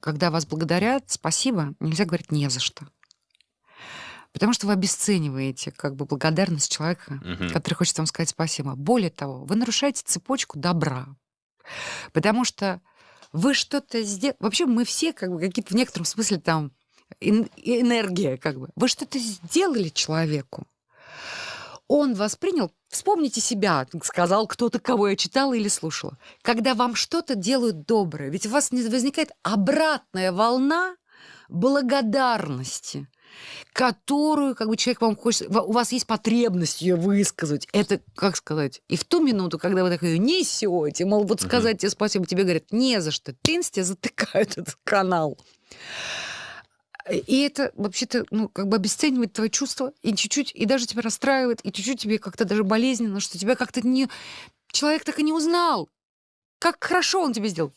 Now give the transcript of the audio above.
когда вас благодарят, спасибо, нельзя говорить не за что. Потому что вы обесцениваете как бы благодарность человека, угу. который хочет вам сказать спасибо. Более того, вы нарушаете цепочку добра. Потому что вы что-то сделали... Вообще мы все как бы какие-то в некотором смысле там энергия как бы. Вы что-то сделали человеку. Он воспринял, вспомните себя, сказал кто-то, кого я читала или слушала. Когда вам что-то делают доброе, ведь у вас не возникает обратная волна благодарности, которую как бы человек вам хочет, у вас есть потребность ее высказать. Это, как сказать, и в ту минуту, когда вы такое несете, мол, вот сказать тебе спасибо, тебе говорят, не за что, пенсия затыкают этот канал. Э, и это вообще-то, ну, как бы обесценивает твои чувства, и чуть-чуть, и даже тебя расстраивает, и чуть-чуть тебе как-то даже болезненно, что тебя как-то не... Человек так и не узнал, как хорошо он тебе сделал.